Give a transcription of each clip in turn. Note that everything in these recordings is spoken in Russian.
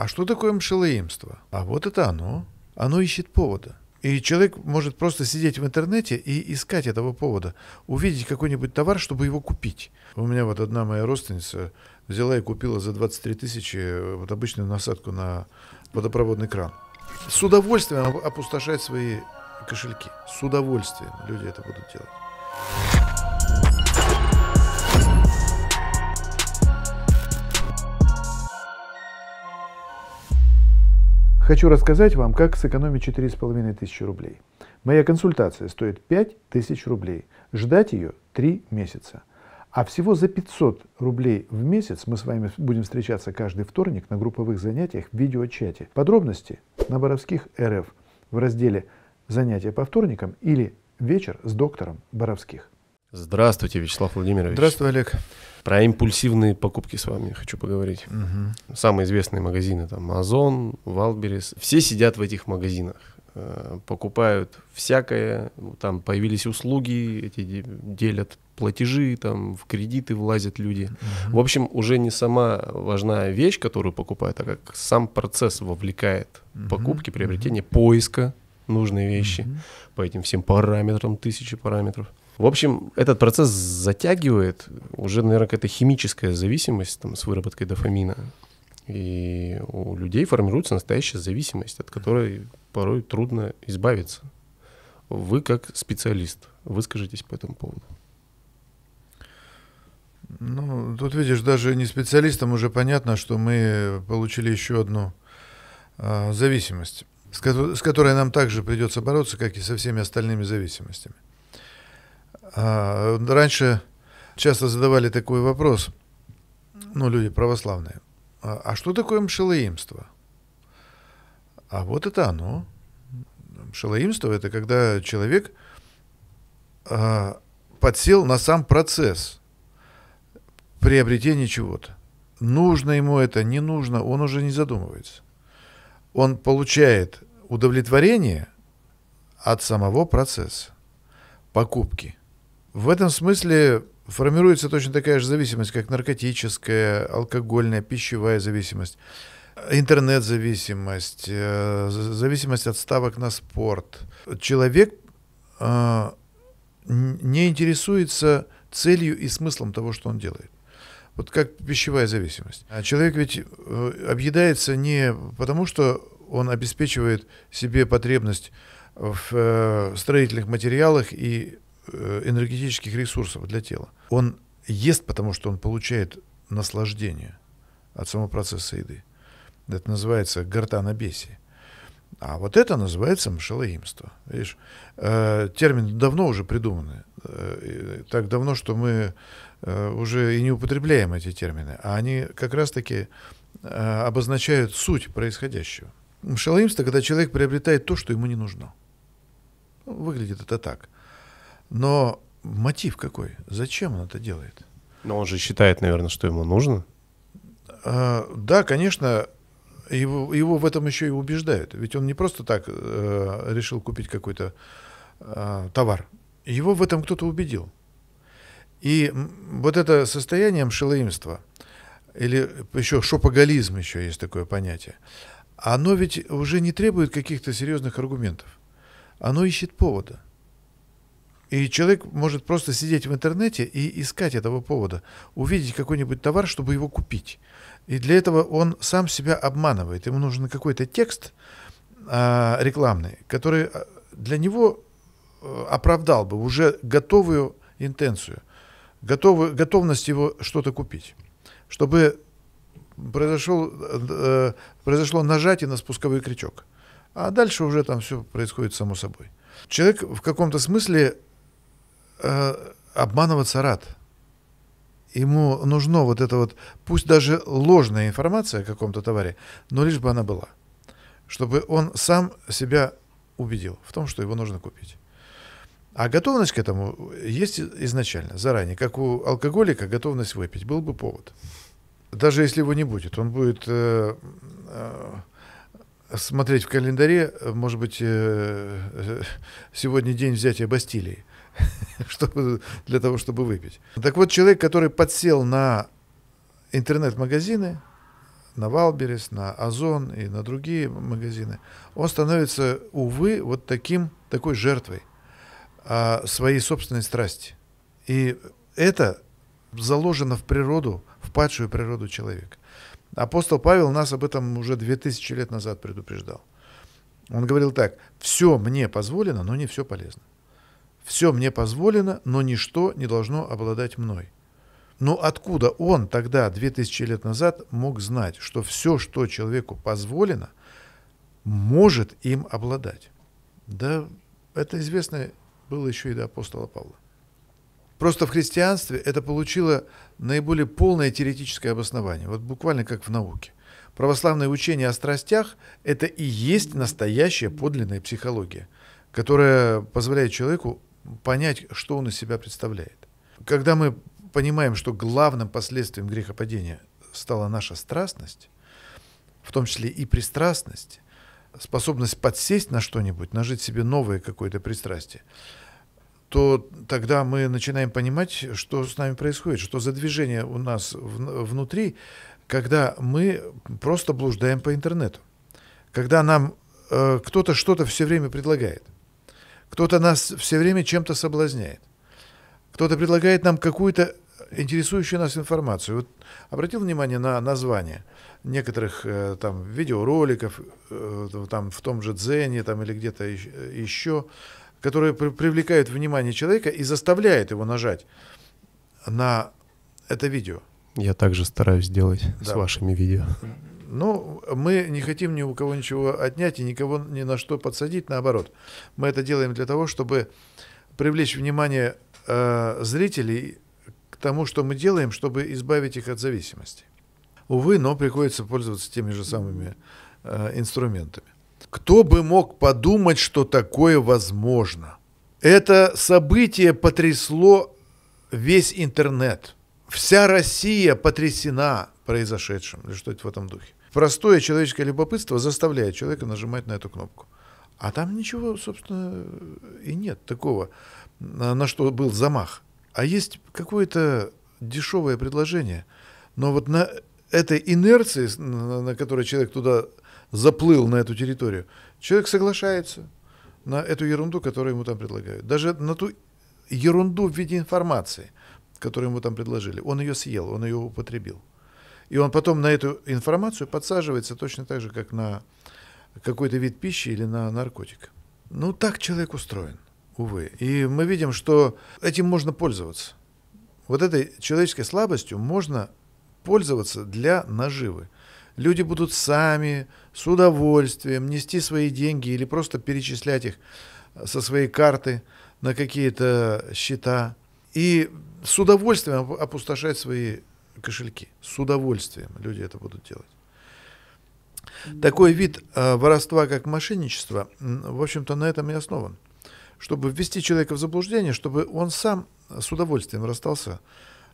А что такое мшелоимство? А вот это оно. Оно ищет повода. И человек может просто сидеть в интернете и искать этого повода, увидеть какой-нибудь товар, чтобы его купить. У меня вот одна моя родственница взяла и купила за 23 тысячи э, вот обычную насадку на водопроводный кран. С удовольствием опустошать свои кошельки. С удовольствием люди это будут делать. Хочу рассказать вам, как сэкономить 4,5 тысячи рублей. Моя консультация стоит 5 тысяч рублей. Ждать ее 3 месяца. А всего за 500 рублей в месяц мы с вами будем встречаться каждый вторник на групповых занятиях в видеочате. Подробности на Боровских РФ в разделе «Занятия по вторникам» или «Вечер с доктором Боровских». Здравствуйте, Вячеслав Владимирович. Здравствуй, Олег. Про импульсивные покупки с вами хочу поговорить. Угу. Самые известные магазины, там, Amazon, Валберес, все сидят в этих магазинах э, покупают всякое, там появились услуги, эти делят платежи, там в кредиты влазят люди. Mm-hmm. В общем, уже не сама важная вещь, которую покупают, а как сам процесс вовлекает mm-hmm. покупки, приобретение, mm-hmm. поиска нужной вещи mm-hmm. по этим всем параметрам, тысячи параметров. В общем, этот процесс затягивает уже, наверное, какая-то химическая зависимость там, с выработкой дофамина. И у людей формируется настоящая зависимость, от которой порой трудно избавиться. Вы как специалист, выскажитесь по этому поводу. Ну, тут видишь, даже не специалистам уже понятно, что мы получили еще одну э, зависимость, с, ко- с которой нам также придется бороться, как и со всеми остальными зависимостями. А, раньше часто задавали такой вопрос, ну, люди православные, «А, а что такое мшелоимство? А вот это оно. Мшелоимство – это когда человек а, подсел на сам процесс приобретения чего-то. Нужно ему это, не нужно, он уже не задумывается. Он получает удовлетворение от самого процесса покупки. В этом смысле формируется точно такая же зависимость, как наркотическая, алкогольная, пищевая зависимость, интернет-зависимость, э, зависимость от ставок на спорт. Человек э, не интересуется целью и смыслом того, что он делает. Вот как пищевая зависимость. А человек ведь э, объедается не потому, что он обеспечивает себе потребность в строительных материалах и Э, энергетических ресурсов для тела. Он ест, потому что он получает наслаждение от самого процесса еды. Это называется гортанобесие. А вот это называется мшелоимство. Видишь, э, термин давно уже придуманный. Э, так давно, что мы э, уже и не употребляем эти термины. А они как раз-таки э, обозначают суть происходящего. Мшелоимство, когда человек приобретает то, что ему не нужно. Ну, выглядит это так. Но мотив какой? Зачем он это делает? Но он же считает, наверное, что ему нужно. А, да, конечно, его, его в этом еще и убеждают. Ведь он не просто так э, решил купить какой-то э, товар. Его в этом кто-то убедил. И вот это состояние мшелоимства, или еще шопоголизм, еще есть такое понятие, оно ведь уже не требует каких-то серьезных аргументов. Оно ищет повода. И человек может просто сидеть в интернете и искать этого повода, увидеть какой-нибудь товар, чтобы его купить. И для этого он сам себя обманывает. Ему нужен какой-то текст э, рекламный, который а, для него э, оправдал бы уже готовую интенцию, готовую, готовность его что-то купить, чтобы произошел, э, произошло нажатие на спусковой крючок. А дальше уже там все происходит само собой. Человек в каком-то смысле э, обманываться рад. Ему нужно вот это вот, пусть даже ложная информация о каком-то товаре, но лишь бы она была. Чтобы он сам себя убедил в том, что его нужно купить. А готовность к этому есть изначально, заранее. Как у алкоголика готовность выпить, был бы повод. Даже если его не будет, он будет э, э, смотреть в календаре, может быть, э, э сегодня день взятия Бастилии. чтобы, для того, чтобы выпить. Так вот, человек, который подсел на интернет-магазины, на Валберес, на Озон и на другие магазины, он становится, увы, вот таким, такой жертвой а, своей собственной страсти. И это заложено в природу, в падшую природу человека. Апостол Павел нас об этом уже 2000 лет назад предупреждал. Он говорил так, все мне позволено, но не все полезно. Все мне позволено, но ничто не должно обладать мной. Но откуда он тогда, 2000 лет назад, мог знать, что все, что человеку позволено, может им обладать? Да, это известно было еще и до апостола Павла. Просто в христианстве это получило наиболее полное теоретическое обоснование, вот буквально как в науке. Православное учение о страстях – это и есть настоящая подлинная психология, которая позволяет человеку понять, что он из себя представляет. Когда мы понимаем, что главным последствием грехопадения стала наша страстность, в том числе и пристрастность, способность подсесть на что-нибудь, нажить себе новое какое-то пристрастие, то тогда мы начинаем понимать, что с нами происходит, что за движение у нас внутри, когда мы просто блуждаем по интернету, когда нам э, кто-то что-то все время предлагает – кто-то нас все время чем-то соблазняет. Кто-то предлагает нам какую-то интересующую нас информацию. Вот обратил внимание на название некоторых э, там видеороликов, э, там в том же Дзене там, или где-то еще, э, которые привлекают внимание человека и заставляют его нажать на это видео. Я также стараюсь делать да. с вашими видео. Ну, мы не хотим ни у кого ничего отнять и никого ни на что подсадить, наоборот. Мы это делаем для того, чтобы привлечь внимание э, зрителей к тому, что мы делаем, чтобы избавить их от зависимости. Увы, но приходится пользоваться теми же самыми э, инструментами. Кто бы мог подумать, что такое возможно? Это событие потрясло весь интернет. Вся Россия потрясена произошедшим, или что-то в этом духе. Простое человеческое любопытство заставляет человека нажимать на эту кнопку. А там ничего, собственно, и нет такого, на что был замах. А есть какое-то дешевое предложение. Но вот на этой инерции, на которой человек туда заплыл, на эту территорию, человек соглашается на эту ерунду, которую ему там предлагают. Даже на ту ерунду в виде информации, которую ему там предложили. Он ее съел, он ее употребил. И он потом на эту информацию подсаживается точно так же, как на какой-то вид пищи или на наркотик. Ну, так человек устроен, увы. И мы видим, что этим можно пользоваться. Вот этой человеческой слабостью можно пользоваться для наживы. Люди будут сами, с удовольствием нести свои деньги или просто перечислять их э, со своей карты на какие-то счета. И с удовольствием опустошать свои кошельки. С удовольствием люди это будут делать. Такой вид э, воровства, как мошенничество, в общем-то, на этом и основан. Чтобы ввести человека в заблуждение, чтобы он сам с удовольствием расстался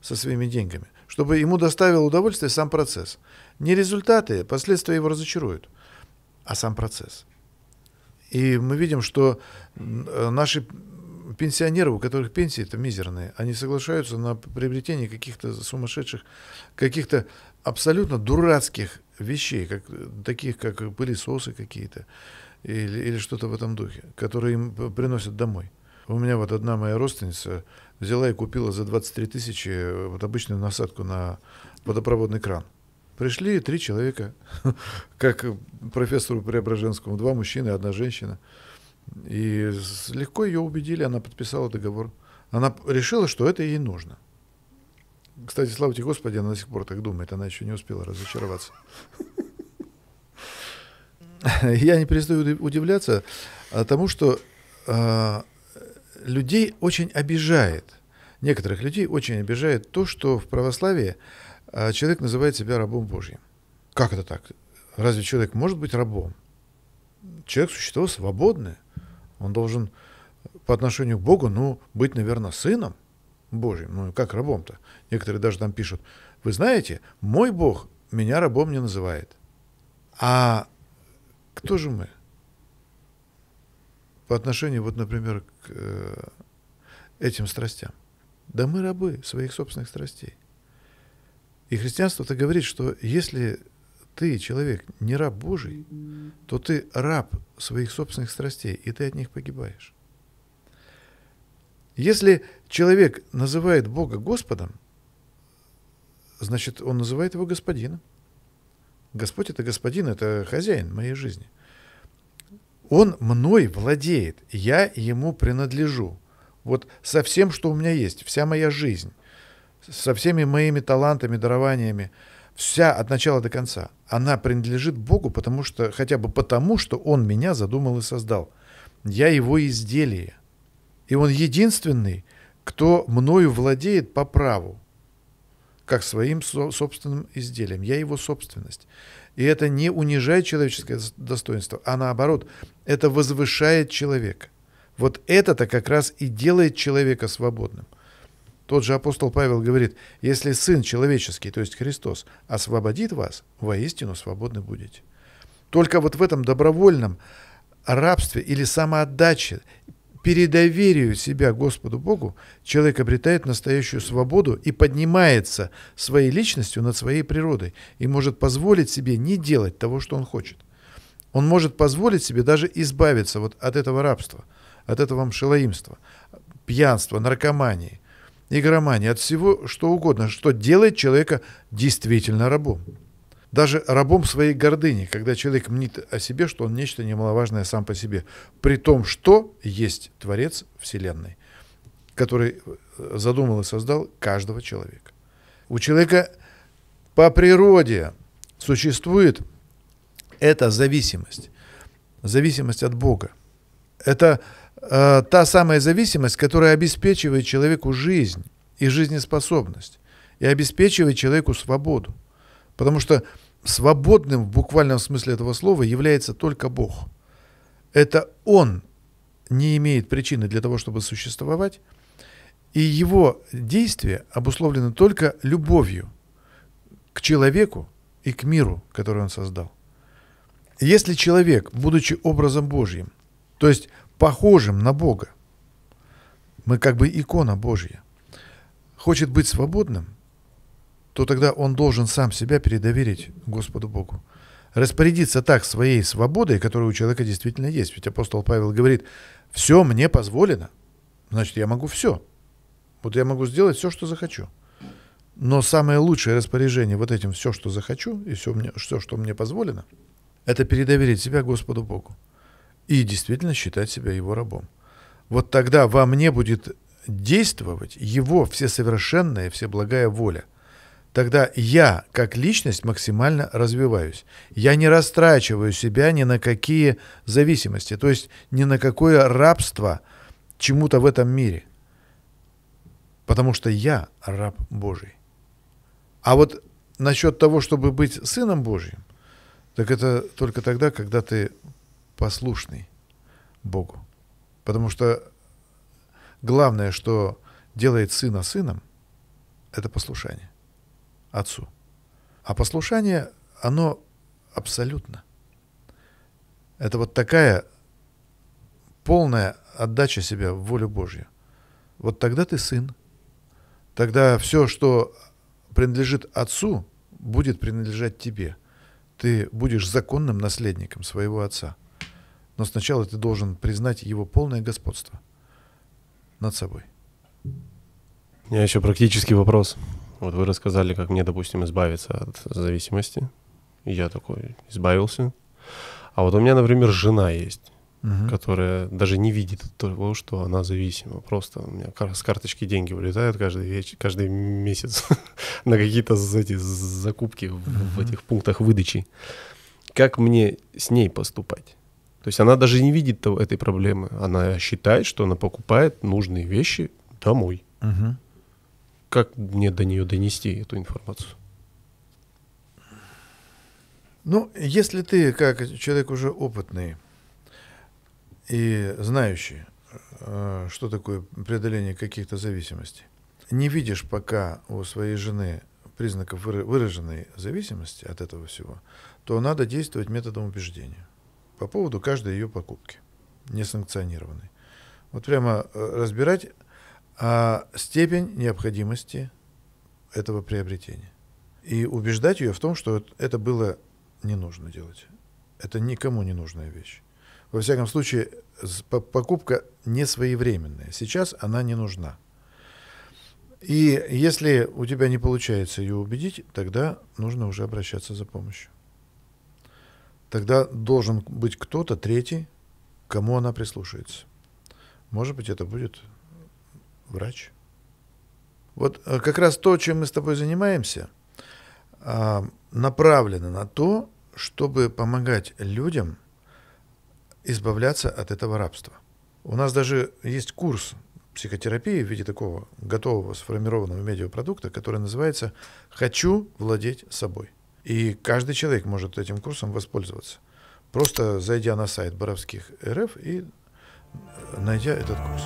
со своими деньгами, чтобы ему доставил удовольствие сам процесс. Не результаты, последствия его разочаруют, а сам процесс. И мы видим, что э, наши пенсионеры, у которых пенсии это мизерные, они соглашаются на приобретение каких-то сумасшедших, каких-то абсолютно дурацких вещей, как, таких как пылесосы какие-то или, или что-то в этом духе, которые им приносят домой. У меня вот одна моя родственница взяла и купила за 23 тысячи э, вот обычную насадку на водопроводный кран. Пришли три человека, как профессору Преображенскому, два мужчины одна женщина – и легко ее убедили, она подписала договор. Она решила, что это ей нужно. Кстати, слава тебе Господи, она до сих пор так думает, она еще не успела разочароваться. Я не перестаю удивляться тому, что а, людей очень обижает, некоторых людей очень обижает то, что в православии а, человек называет себя рабом Божьим. Как это так? Разве человек может быть рабом? Человек – существо свободное. Он должен по отношению к Богу, ну, быть, наверное, сыном Божьим. Ну, как рабом-то? Некоторые даже там пишут, вы знаете, мой Бог меня рабом не называет. А кто же мы? По отношению, вот, например, к э, этим страстям. Да мы рабы своих собственных страстей. И христианство-то говорит, что если ты, человек, не раб Божий, то ты раб своих собственных страстей, и ты от них погибаешь. Если человек называет Бога Господом, значит, он называет его Господином. Господь – это Господин, это хозяин моей жизни. Он мной владеет, я ему принадлежу. Вот со всем, что у меня есть, вся моя жизнь, со всеми моими талантами, дарованиями – вся от начала до конца, она принадлежит Богу, потому что, хотя бы потому, что Он меня задумал и создал. Я Его изделие. И Он единственный, кто мною владеет по праву, как своим собственным изделием. Я Его собственность. И это не унижает человеческое достоинство, а наоборот, это возвышает человека. Вот это-то как раз и делает человека свободным – тот же апостол Павел говорит, если Сын человеческий, то есть Христос, освободит вас, воистину свободны будете. Только вот в этом добровольном рабстве или самоотдаче, передоверию себя Господу Богу, человек обретает настоящую свободу и поднимается своей личностью над своей природой и может позволить себе не делать того, что он хочет. Он может позволить себе даже избавиться вот от этого рабства, от этого мшелоимства, пьянства, наркомании, игромании, от всего что угодно, что делает человека действительно рабом. Даже рабом своей гордыни, когда человек мнит о себе, что он нечто немаловажное сам по себе, при том, что есть Творец Вселенной, который э, задумал и создал каждого человека. У человека по природе существует эта зависимость, зависимость от Бога. Это Э, та самая зависимость, которая обеспечивает человеку жизнь и жизнеспособность, и обеспечивает человеку свободу. Потому что свободным в буквальном смысле этого слова является только Бог. Это Он не имеет причины для того, чтобы существовать, и его действия обусловлены только любовью к человеку и к миру, который он создал. Если человек, будучи образом Божьим, то есть похожим на Бога. Мы как бы икона Божья. Хочет быть свободным, то тогда он должен сам себя передоверить Господу Богу. Распорядиться так своей свободой, которая у человека действительно есть. Ведь апостол Павел говорит, все мне позволено, значит я могу все. Вот я могу сделать все, что захочу. Но самое лучшее распоряжение вот этим все, что захочу, и все, мне, все что мне позволено, это передоверить себя Господу Богу и действительно считать себя его рабом. Вот тогда во мне будет действовать его всесовершенная, всеблагая воля. Тогда я, как личность, максимально развиваюсь. Я не растрачиваю себя ни на какие зависимости, то есть ни на какое рабство чему-то в этом мире. Потому что я раб Божий. А вот насчет того, чтобы быть сыном Божьим, так это только тогда, когда ты послушный Богу. Потому что главное, что делает сына сыном, это послушание отцу. А послушание, оно абсолютно. Это вот такая полная отдача себя в волю Божью. Вот тогда ты сын. Тогда все, что принадлежит отцу, будет принадлежать тебе. Ты будешь законным наследником своего отца – но сначала ты должен признать его полное господство над собой. У меня еще практический вопрос. Вот вы рассказали, как мне, допустим, избавиться от зависимости. И я такой избавился. А вот у меня, например, жена есть, угу. которая даже не видит того, что она зависима. Просто у меня с карточки деньги вылетают каждый, вечер, каждый месяц на какие-то эти закупки угу. в этих пунктах выдачи. Как мне с ней поступать? То есть она даже не видит этой проблемы. Она считает, что она покупает нужные вещи домой. Угу. Как мне до нее донести эту информацию? Ну, если ты, как человек уже опытный и знающий, э, что такое преодоление каких-то зависимостей, не видишь пока у своей жены признаков выраженной зависимости от этого всего, то надо действовать методом убеждения по поводу каждой ее покупки, несанкционированной. Вот прямо э, разбирать а, степень необходимости этого приобретения. И убеждать ее в том, что это было не нужно делать. Это никому не нужная вещь. Во всяком случае, покупка не своевременная. Сейчас она не нужна. И если у тебя не получается ее убедить, тогда нужно уже обращаться за помощью тогда должен быть кто-то третий, кому она прислушается. Может быть, это будет врач. Вот э, как раз то, чем мы с тобой занимаемся, а, направлено на то, чтобы помогать людям избавляться от этого рабства. У нас даже есть курс психотерапии в виде такого готового сформированного медиапродукта, который называется «Хочу владеть собой». И каждый человек может этим курсом воспользоваться. Просто зайдя на сайт Боровских РФ и найдя этот курс.